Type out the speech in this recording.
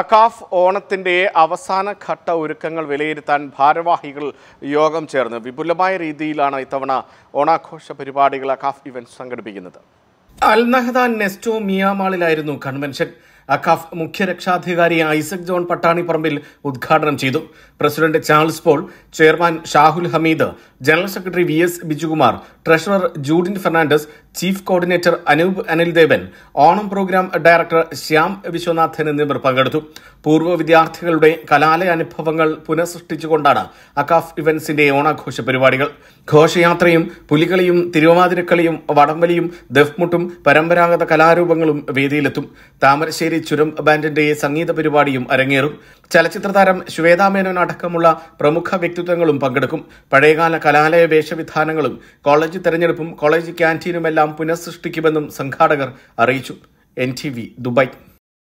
അകാഫ് ഓണത്തിൻ്റെ അവസാന ഘട്ട ഒരുക്കങ്ങൾ വിലയിരുത്താൻ ഭാരവാഹികൾ യോഗം ചേർന്ന് വിപുലമായ രീതിയിലാണ് ഇത്തവണ ഓണാഘോഷ പരിപാടികൾ അകാഫ് ഇവന്റ് സംഘടിപ്പിക്കുന്നത് അൽ നഹദാൻ നെസ്റ്റോ മിയാമാളിലായിരുന്നു കൺവെൻഷൻ അഖാഫ് മുഖ്യ രക്ഷാധികാരി ഐസക് ജോൺ പട്ടാണിപ്പറമ്പിൽ ഉദ്ഘാടനം ചെയ്തു president Charles Paul chairman Shahul Hameed general secretary V S Bijukumar treasurer Judin Fernandez chief coordinator Anoop Anildevan Onam programme director Shyam Viswanathan എന്നിവർ പങ്കെടുത്തു പൂർവ്വ വിദ്യാർത്ഥികളുടെ കലാലയ അനുഭവങ്ങൾ പുനഃസൃഷ്ടിച്ചുകൊണ്ടാണ് അക്കാഫ് ഇവന്റ്സിന്റെ ഓണാഘോഷ പരിപാടികൾ ഘോഷയാത്രയും പുലികളിയും തിരുവാതിരക്കളിയും വടംവലിയും ദഫ്മുട്ടും പരമ്പരാഗത കലാരൂപങ്ങളും വേദിയിലെത്തും താമരശ്ശേരി ചുരം ബാൻഡിന്റെ സംഗീത പരിപാടിയും അരങ്ങേറും ചലച്ചിത്ര താരം ശ്വേതാ മേനോൻ അടക്കമുള്ള പ്രമുഖ വ്യക്തിത്വങ്ങളും പങ്കെടുക്കും പഴയകാല കലാലയ വേഷവിധാനങ്ങളും കോളേജ് തെരഞ്ഞെടുപ്പും കോളേജ് ക്യാൻറ്റീനുമെല്ലാം പുനഃസൃഷ്ടിക്കുമെന്നും സംഘാടകർ അറിയിച്ചു എൻ ദുബായ്